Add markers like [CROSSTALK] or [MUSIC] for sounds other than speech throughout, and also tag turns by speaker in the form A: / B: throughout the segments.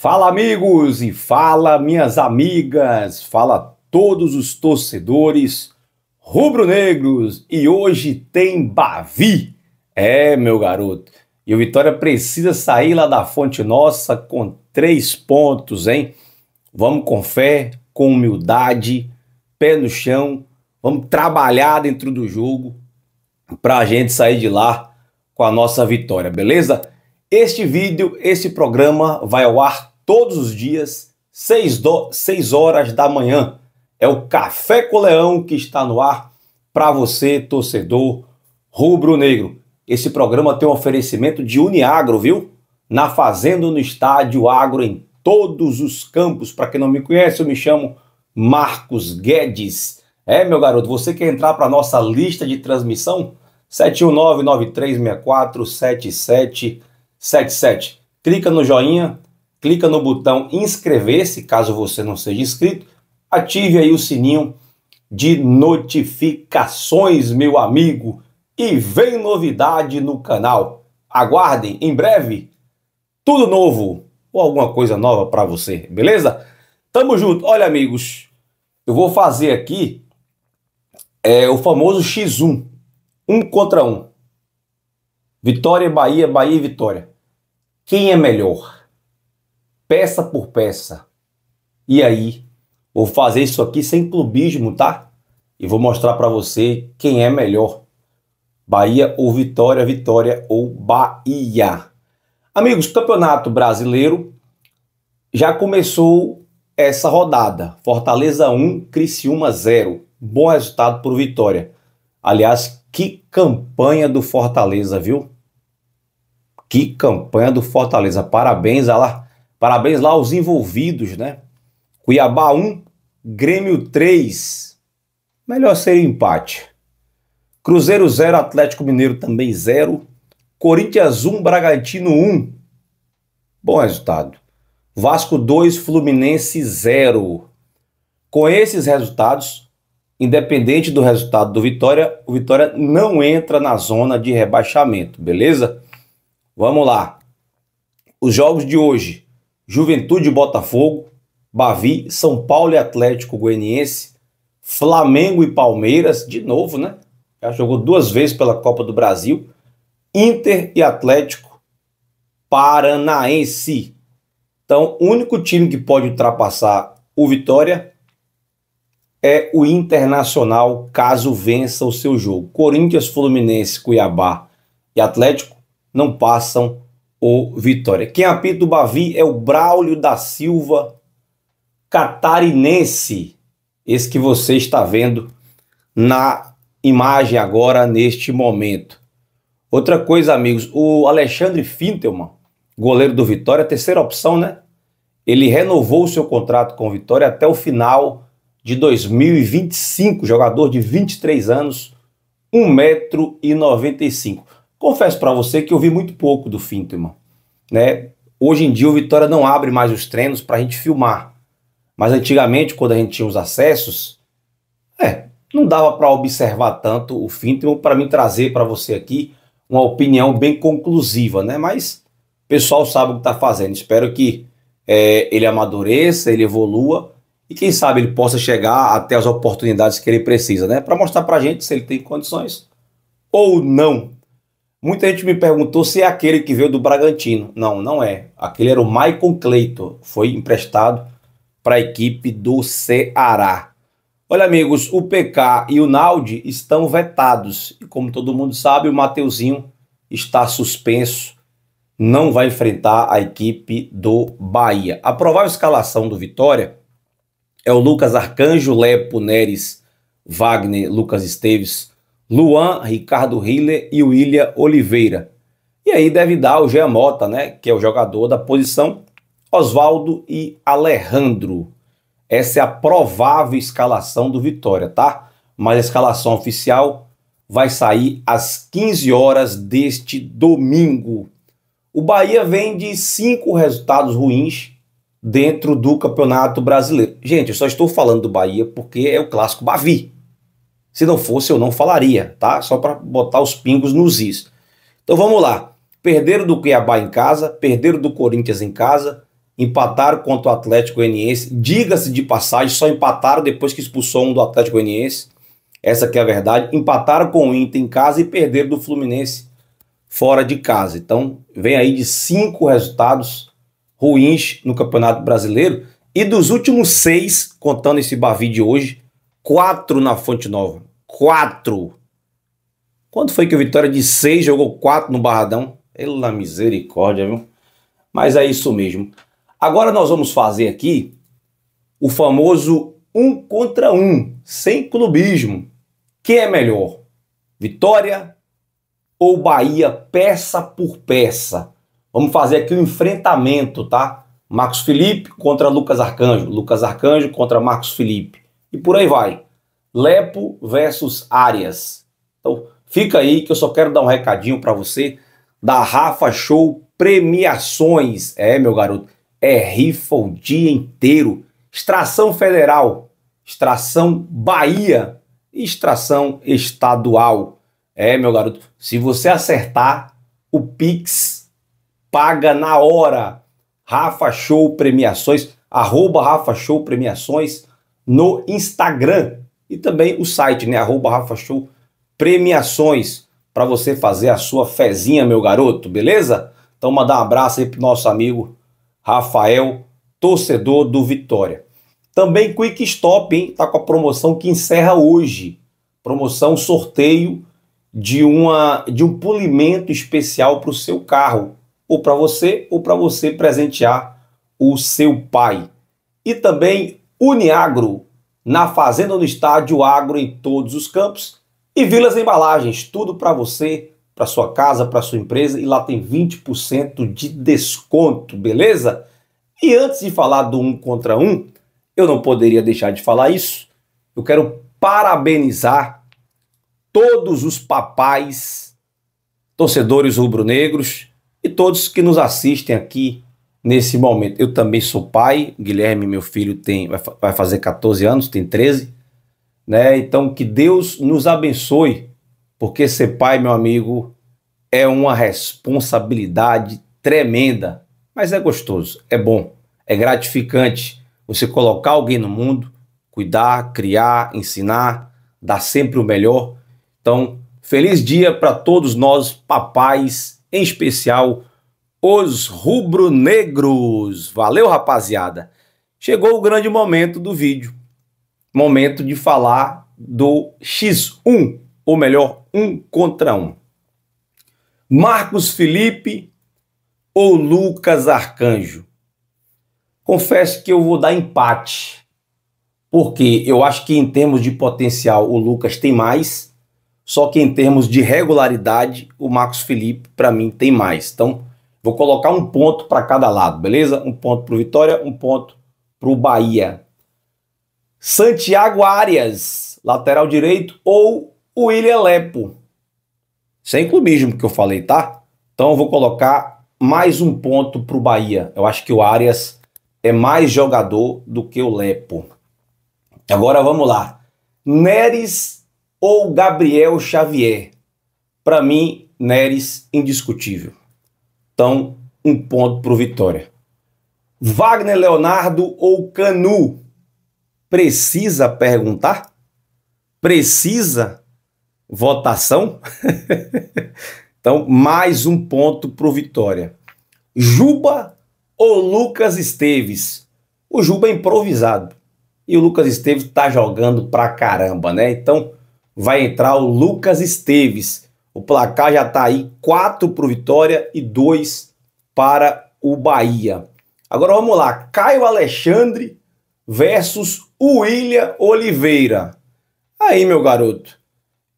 A: Fala amigos e fala minhas amigas, fala todos os torcedores rubro-negros e hoje tem Bavi. É, meu garoto. E o Vitória precisa sair lá da Fonte Nossa com três pontos, hein? Vamos com fé, com humildade, pé no chão, vamos trabalhar dentro do jogo para a gente sair de lá com a nossa vitória, beleza? Este vídeo, esse programa vai ao ar todos os dias, 6, do, 6 horas da manhã. É o Café com o Leão que está no ar para você, torcedor rubro-negro. Esse programa tem um oferecimento de Uniagro, viu? Na Fazenda, no Estádio Agro, em todos os campos. Para quem não me conhece, eu me chamo Marcos Guedes. É, meu garoto, você quer entrar para nossa lista de transmissão? 719 9364 77 77. Clica no joinha, clica no botão inscrever-se, caso você não seja inscrito, ative aí o sininho de notificações, meu amigo, e vem novidade no canal. Aguardem, em breve, tudo novo ou alguma coisa nova para você, beleza? Tamo junto. Olha, amigos, eu vou fazer aqui é, o famoso X1, um contra um. Vitória, Bahia, Bahia e Vitória quem é melhor, peça por peça. E aí, vou fazer isso aqui sem clubismo, tá? E vou mostrar para você quem é melhor, Bahia ou Vitória, Vitória ou Bahia. Amigos, Campeonato Brasileiro já começou essa rodada. Fortaleza 1, Criciúma 0. Bom resultado para o Vitória. Aliás, que campanha do Fortaleza, viu? Que campanha do Fortaleza. Parabéns lá, parabéns lá aos envolvidos, né? Cuiabá 1, Grêmio 3. Melhor seria empate. Cruzeiro 0, Atlético Mineiro também 0. Corinthians 1, Bragantino 1. Bom resultado. Vasco 2, Fluminense 0. Com esses resultados, independente do resultado do Vitória, o Vitória não entra na zona de rebaixamento, beleza? Vamos lá. Os jogos de hoje: Juventude e Botafogo, Bavi, São Paulo e Atlético Goianiense, Flamengo e Palmeiras, de novo, né? Já jogou duas vezes pela Copa do Brasil, Inter e Atlético Paranaense. Então, o único time que pode ultrapassar o Vitória é o Internacional, caso vença o seu jogo. Corinthians, Fluminense, Cuiabá e Atlético não passam o Vitória. Quem apita o Bavi é o Braulio da Silva, catarinense, esse que você está vendo na imagem agora, neste momento. Outra coisa, amigos, o Alexandre Fintelman, goleiro do Vitória, terceira opção, né? Ele renovou o seu contrato com o Vitória até o final de 2025, jogador de 23 anos, 1,95m. Confesso para você que eu vi muito pouco do Fintman, né? Hoje em dia o Vitória não abre mais os treinos para a gente filmar, mas antigamente quando a gente tinha os acessos, é, não dava para observar tanto o Fintman então, para me trazer para você aqui uma opinião bem conclusiva, né? Mas o pessoal sabe o que está fazendo. Espero que é, ele amadureça, ele evolua e quem sabe ele possa chegar até as oportunidades que ele precisa, né? Para mostrar para a gente se ele tem condições ou não Muita gente me perguntou se é aquele que veio do Bragantino. Não, não é. Aquele era o Maicon Cleito. foi emprestado para a equipe do Ceará. Olha, amigos, o PK e o Naldi estão vetados. E como todo mundo sabe, o Mateuzinho está suspenso, não vai enfrentar a equipe do Bahia. A provável escalação do Vitória é o Lucas Arcanjo, Lepo Neres, Wagner, Lucas Esteves, Luan, Ricardo Hiller e William Oliveira. E aí deve dar o Jean Mota, né, que é o jogador da posição, Oswaldo e Alejandro. Essa é a provável escalação do Vitória, tá? Mas a escalação oficial vai sair às 15 horas deste domingo. O Bahia vem de cinco resultados ruins dentro do Campeonato Brasileiro. Gente, eu só estou falando do Bahia porque é o clássico Bavi. Se não fosse, eu não falaria, tá? Só para botar os pingos nos is. Então vamos lá. Perderam do Cuiabá em casa, perderam do Corinthians em casa, empataram contra o Atlético Goianiense. Diga-se de passagem, só empataram depois que expulsou um do Atlético Goianiense. Essa que é a verdade. Empataram com o Inter em casa e perderam do Fluminense fora de casa. Então, vem aí de cinco resultados ruins no Campeonato Brasileiro. E dos últimos seis, contando esse Bavi de hoje, quatro na Fonte Nova. 4. Quando foi que o Vitória de 6 jogou 4 no Barradão? Pela misericórdia, viu? Mas é isso mesmo. Agora nós vamos fazer aqui o famoso um contra um, sem clubismo. Que é melhor? Vitória ou Bahia peça por peça? Vamos fazer aqui o um enfrentamento, tá? Marcos Felipe contra Lucas Arcanjo, Lucas Arcanjo contra Marcos Felipe. E por aí vai. Lepo versus Arias. Então, fica aí que eu só quero dar um recadinho para você da Rafa Show Premiações. É, meu garoto, é rifa o dia inteiro. Extração federal, extração Bahia, extração estadual. É, meu garoto, se você acertar, o Pix paga na hora. Rafa Show Premiações, arroba Rafa Show Premiações no Instagram e também o site, né? Arroba Rafa Show Premiações, para você fazer a sua fezinha, meu garoto, beleza? Então, mandar um abraço aí pro nosso amigo Rafael, torcedor do Vitória. Também Quick Stop, hein? Tá com a promoção que encerra hoje. Promoção sorteio de uma de um polimento especial para o seu carro, ou para você, ou para você presentear o seu pai. E também Uniagro, na fazenda ou no estádio, agro em todos os campos. E Vilas Embalagens, tudo para você, para sua casa, para sua empresa, e lá tem 20% de desconto, beleza? E antes de falar do um contra um, eu não poderia deixar de falar isso. Eu quero parabenizar todos os papais, torcedores rubro-negros e todos que nos assistem aqui nesse momento. Eu também sou pai, Guilherme, meu filho, tem vai fazer 14 anos, tem 13, né? Então que Deus nos abençoe, porque ser pai, meu amigo, é uma responsabilidade tremenda, mas é gostoso, é bom, é gratificante você colocar alguém no mundo, cuidar, criar, ensinar, dar sempre o melhor. Então, feliz dia para todos nós, papais, em especial os rubro-negros. Valeu, rapaziada. Chegou o grande momento do vídeo. Momento de falar do X1, ou melhor, um contra um. Marcos Felipe ou Lucas Arcanjo? Confesso que eu vou dar empate, porque eu acho que em termos de potencial o Lucas tem mais, só que em termos de regularidade o Marcos Felipe para mim tem mais. Então, Vou colocar um ponto para cada lado, beleza? Um ponto para o Vitória, um ponto para o Bahia. Santiago Arias, lateral direito, ou William Lepo. Sem clubismo que eu falei, tá? Então eu vou colocar mais um ponto para o Bahia. Eu acho que o Arias é mais jogador do que o Lepo. Agora vamos lá. Neres ou Gabriel Xavier? Para mim, Neres indiscutível. Então, um ponto para o Vitória. Wagner Leonardo ou Canu? Precisa perguntar? Precisa votação? [LAUGHS] então, mais um ponto para o Vitória. Juba ou Lucas Esteves? O Juba é improvisado. E o Lucas Esteves está jogando pra caramba, né? Então vai entrar o Lucas Esteves. O placar já está aí 4 para o Vitória e 2 para o Bahia. Agora vamos lá, Caio Alexandre versus William Oliveira. Aí, meu garoto,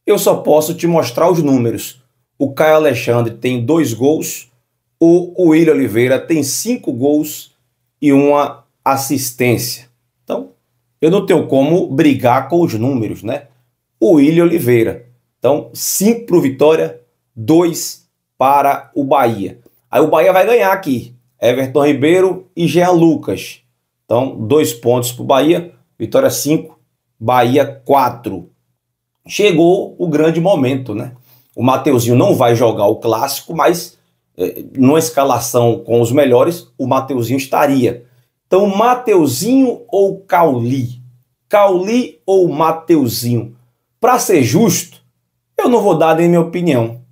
A: eu só posso te mostrar os números. O Caio Alexandre tem dois gols, o William Oliveira tem cinco gols e uma assistência. Então, eu não tenho como brigar com os números, né? O William Oliveira então, 5 para o Vitória, 2 para o Bahia. Aí o Bahia vai ganhar aqui. Everton Ribeiro e Jean Lucas. Então, dois pontos para o Bahia. Vitória 5, Bahia 4. Chegou o grande momento, né? O Mateuzinho não vai jogar o clássico, mas eh, numa escalação com os melhores, o Mateuzinho estaria. Então, Mateuzinho ou Cauli? Cauli ou Mateuzinho? Para ser justo, eu não vou dar nem minha opinião.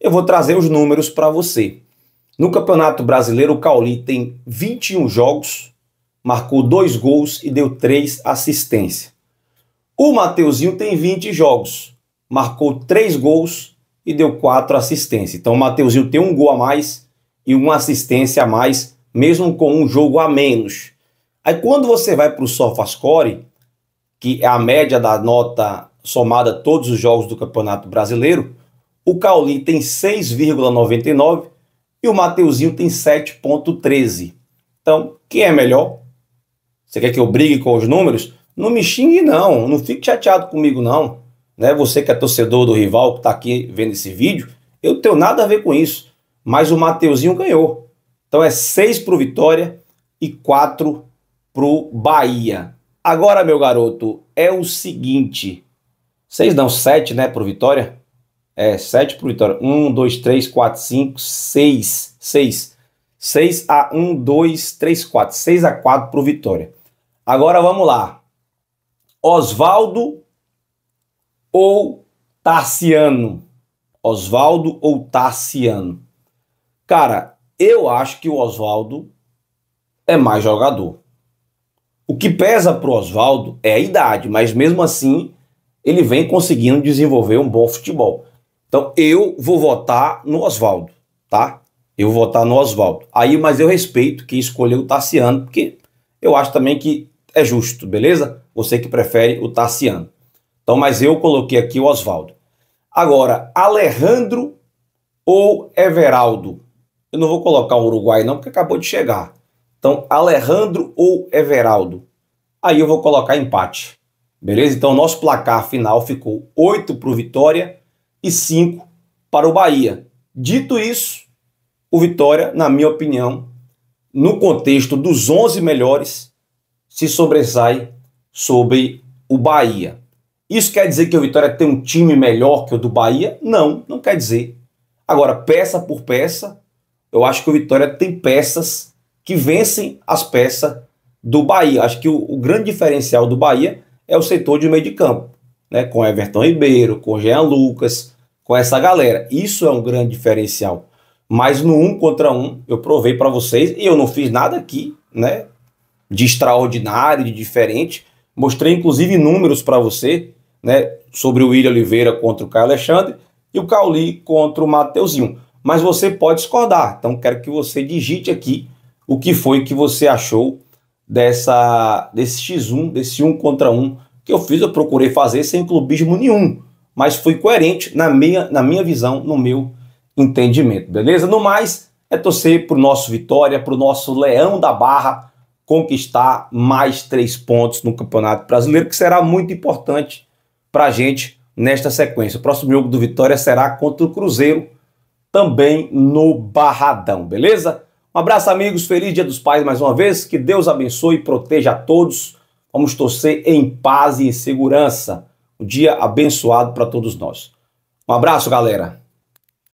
A: Eu vou trazer os números para você. No Campeonato Brasileiro, o Cauli tem 21 jogos, marcou dois gols e deu três assistências. O Mateuzinho tem 20 jogos, marcou três gols e deu quatro assistências. Então o Mateuzinho tem um gol a mais e uma assistência a mais, mesmo com um jogo a menos. Aí quando você vai para o SofaScore, que é a média da nota somada a todos os jogos do Campeonato Brasileiro, o Cauli tem 6,99 e o Mateuzinho tem 7,13. Então, quem é melhor? Você quer que eu brigue com os números? Não me xingue, não. Não fique chateado comigo, não. Né? Você que é torcedor do rival que está aqui vendo esse vídeo, eu tenho nada a ver com isso. Mas o Mateuzinho ganhou. Então é 6 para o Vitória e 4 para o Bahia. Agora, meu garoto, é o seguinte. 6 não, 7, né, pro Vitória. É, 7 pro Vitória. 1, 2, 3, 4, 5, 6. 6. 6 a 1, 2, 3, 4. 6 a 4 pro Vitória. Agora vamos lá. Osvaldo ou Tarciano? Osvaldo ou Tarciano? Cara, eu acho que o Osvaldo é mais jogador. O que pesa pro Oswaldo é a idade, mas mesmo assim ele vem conseguindo desenvolver um bom futebol. Então eu vou votar no Oswaldo, tá? Eu vou votar no Oswaldo. Aí, mas eu respeito quem escolheu o Tarciano, porque eu acho também que é justo, beleza? Você que prefere o Tarciano. Então, mas eu coloquei aqui o Oswaldo. Agora, Alejandro ou Everaldo? Eu não vou colocar o Uruguai não, porque acabou de chegar. Então, Alejandro ou Everaldo? Aí eu vou colocar empate. Beleza? Então, nosso placar final ficou 8 para o Vitória e 5 para o Bahia. Dito isso, o Vitória, na minha opinião, no contexto dos 11 melhores, se sobressai sobre o Bahia. Isso quer dizer que o Vitória tem um time melhor que o do Bahia? Não, não quer dizer. Agora, peça por peça, eu acho que o Vitória tem peças que vencem as peças do Bahia. Acho que o, o grande diferencial do Bahia é o setor de meio de campo, né? com Everton Ribeiro, com Jean Lucas, com essa galera. Isso é um grande diferencial. Mas no um contra um, eu provei para vocês e eu não fiz nada aqui, né? De extraordinário, de diferente. Mostrei inclusive números para você, né? Sobre o William Oliveira contra o Caio Alexandre e o Cauli contra o Mateuzinho. Mas você pode discordar, então quero que você digite aqui o que foi que você achou dessa, desse X1, desse um contra um que eu fiz, eu procurei fazer sem clubismo nenhum, mas fui coerente na minha, na minha visão, no meu entendimento, beleza? No mais, é torcer para o nosso Vitória, para o nosso Leão da Barra conquistar mais três pontos no Campeonato Brasileiro, que será muito importante para a gente nesta sequência. O próximo jogo do Vitória será contra o Cruzeiro, também no Barradão, beleza? Um abraço, amigos. Feliz Dia dos Pais mais uma vez. Que Deus abençoe e proteja a todos. Vamos torcer em paz e em segurança. Um dia abençoado para todos nós. Um abraço, galera.